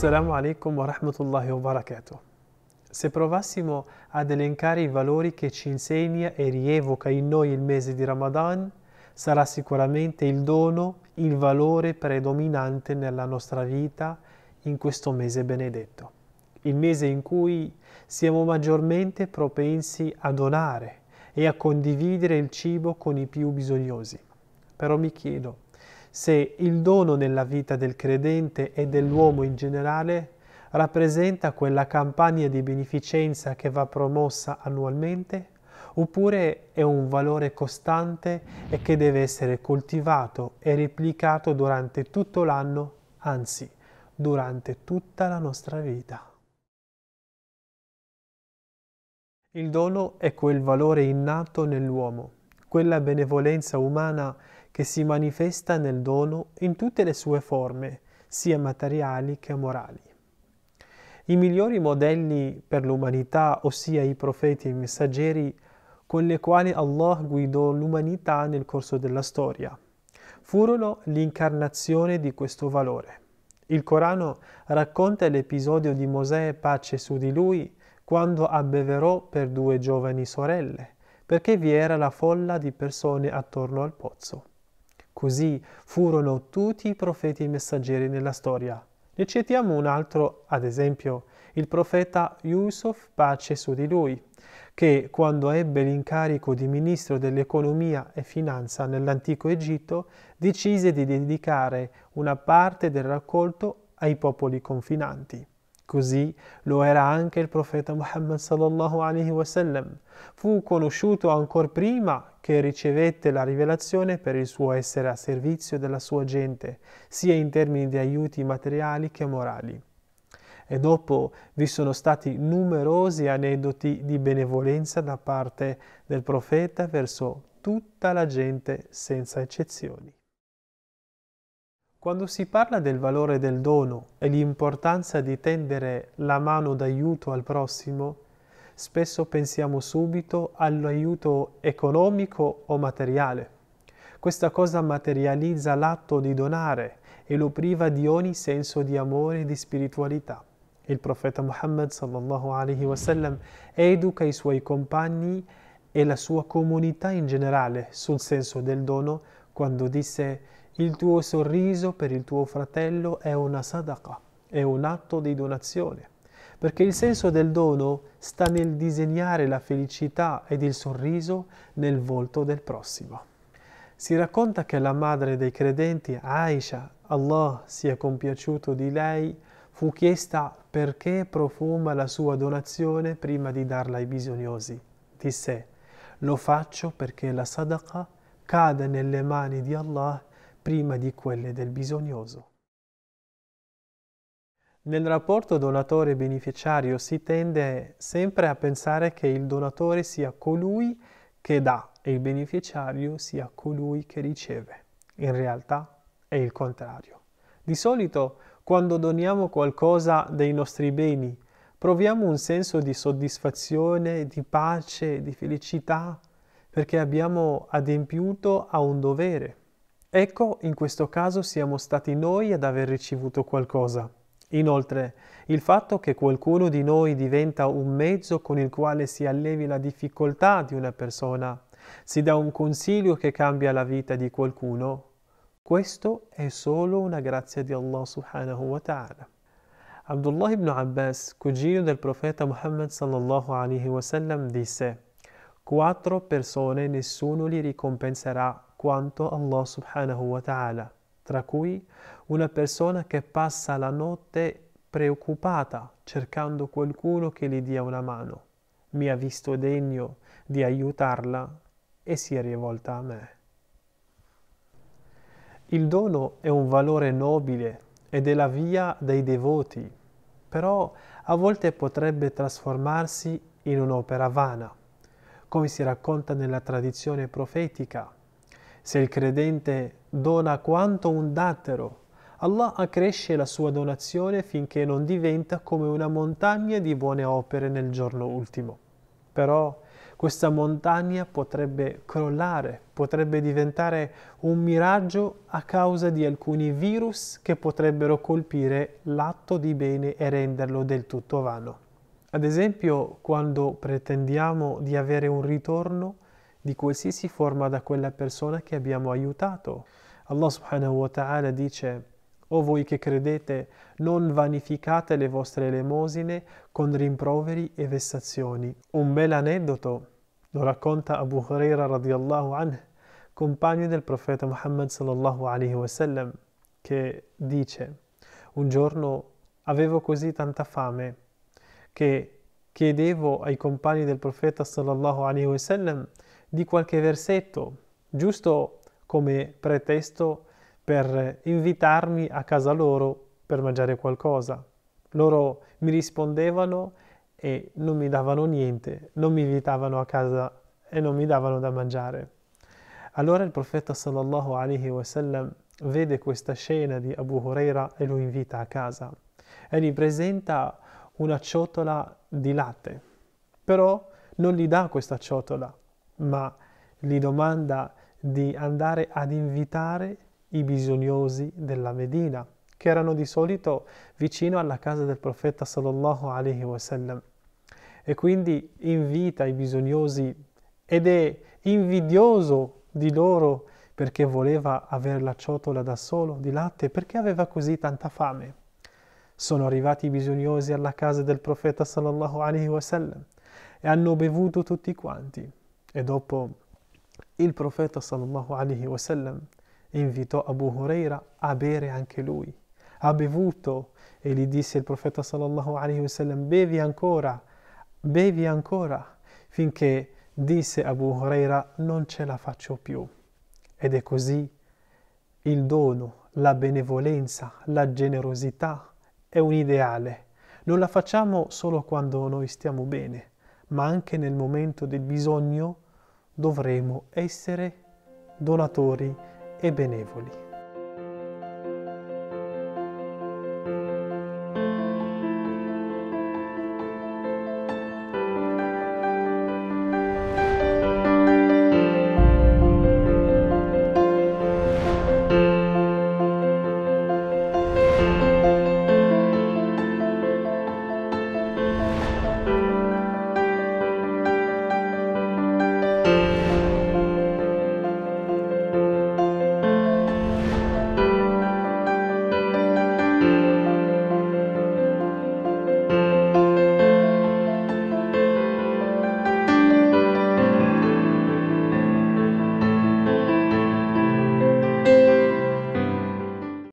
Assalamu alaikum wa rahmatullahi wa barakatuh. Se provassimo ad elencare i valori che ci insegna e rievoca in noi il mese di Ramadan, sarà sicuramente il dono, il valore predominante nella nostra vita in questo mese benedetto. Il mese in cui siamo maggiormente propensi a donare e a condividere il cibo con i più bisognosi. Però mi chiedo, se il dono nella vita del credente e dell'uomo in generale rappresenta quella campagna di beneficenza che va promossa annualmente oppure è un valore costante e che deve essere coltivato e replicato durante tutto l'anno, anzi durante tutta la nostra vita. Il dono è quel valore innato nell'uomo, quella benevolenza umana che si manifesta nel dono in tutte le sue forme, sia materiali che morali. I migliori modelli per l'umanità, ossia i profeti e i messaggeri, con le quali Allah guidò l'umanità nel corso della storia, furono l'incarnazione di questo valore. Il Corano racconta l'episodio di Mosè, pace su di lui, quando abbeverò per due giovani sorelle, perché vi era la folla di persone attorno al pozzo. Così furono tutti i profeti e i messaggeri nella storia. Ne citiamo un altro, ad esempio, il profeta Yusuf, pace su di lui, che quando ebbe l'incarico di ministro dell'economia e finanza nell'antico Egitto, decise di dedicare una parte del raccolto ai popoli confinanti. Così lo era anche il profeta Muhammad sallallahu alaihi wasallam. Fu conosciuto ancor prima che ricevette la rivelazione per il suo essere a servizio della sua gente, sia in termini di aiuti materiali che morali. E dopo vi sono stati numerosi aneddoti di benevolenza da parte del profeta verso tutta la gente senza eccezioni. Quando si parla del valore del dono e l'importanza di tendere la mano d'aiuto al prossimo, spesso pensiamo subito all'aiuto economico o materiale. Questa cosa materializza l'atto di donare e lo priva di ogni senso di amore e di spiritualità. Il profeta Muhammad sallallahu alaihi wasallam educa i suoi compagni e la sua comunità in generale sul senso del dono quando disse il tuo sorriso per il tuo fratello è una sadaka, è un atto di donazione, perché il senso del dono sta nel disegnare la felicità ed il sorriso nel volto del prossimo. Si racconta che la madre dei credenti, Aisha, Allah sia compiaciuto di lei, fu chiesta perché profuma la sua donazione prima di darla ai bisognosi. Disse, lo faccio perché la sadaqa cade nelle mani di Allah prima di quelle del bisognoso. Nel rapporto donatore-beneficiario si tende sempre a pensare che il donatore sia colui che dà e il beneficiario sia colui che riceve. In realtà è il contrario. Di solito quando doniamo qualcosa dei nostri beni proviamo un senso di soddisfazione, di pace, di felicità perché abbiamo adempiuto a un dovere Ecco, in questo caso siamo stati noi ad aver ricevuto qualcosa. Inoltre, il fatto che qualcuno di noi diventa un mezzo con il quale si allevi la difficoltà di una persona, si dà un consiglio che cambia la vita di qualcuno, questo è solo una grazia di Allah subhanahu wa ta'ala. Abdullah ibn Abbas, cugino del profeta Muhammad sallallahu alaihi sallam, disse: Quattro persone nessuno li ricompenserà quanto Allah subhanahu wa ta'ala, tra cui una persona che passa la notte preoccupata cercando qualcuno che gli dia una mano. Mi ha visto degno di aiutarla e si è rivolta a me. Il dono è un valore nobile ed è la via dei devoti, però a volte potrebbe trasformarsi in un'opera vana, come si racconta nella tradizione profetica se il credente dona quanto un dattero, Allah accresce la sua donazione finché non diventa come una montagna di buone opere nel giorno ultimo. Però questa montagna potrebbe crollare, potrebbe diventare un miraggio a causa di alcuni virus che potrebbero colpire l'atto di bene e renderlo del tutto vano. Ad esempio, quando pretendiamo di avere un ritorno, di qualsiasi forma da quella persona che abbiamo aiutato. Allah subhanahu wa ta'ala dice o voi che credete, non vanificate le vostre elemosine con rimproveri e vessazioni. Un bel aneddoto lo racconta Abu Huraira radiallahu anhu, compagno del profeta Muhammad sallallahu alaihi wasallam, che dice un giorno avevo così tanta fame che chiedevo ai compagni del profeta sallallahu alaihi wasallam di qualche versetto, giusto come pretesto per invitarmi a casa loro per mangiare qualcosa. Loro mi rispondevano e non mi davano niente, non mi invitavano a casa e non mi davano da mangiare. Allora il profeta sallallahu alaihi wasallam vede questa scena di Abu Huraira e lo invita a casa e gli presenta una ciotola di latte, però non gli dà questa ciotola, ma gli domanda di andare ad invitare i bisognosi della Medina, che erano di solito vicino alla casa del profeta sallallahu alaihi wasallam. E quindi invita i bisognosi ed è invidioso di loro perché voleva avere la ciotola da solo di latte, perché aveva così tanta fame. Sono arrivati i bisognosi alla casa del profeta sallallahu alaihi wasallam e hanno bevuto tutti quanti. E dopo il profeta sallallahu alaihi wasallam invitò Abu Huraira a bere anche lui. Ha bevuto e gli disse il profeta sallallahu alaihi wasallam bevi ancora, bevi ancora, finché disse Abu Huraira non ce la faccio più. Ed è così il dono, la benevolenza, la generosità è un ideale. Non la facciamo solo quando noi stiamo bene, ma anche nel momento del bisogno dovremo essere donatori e benevoli.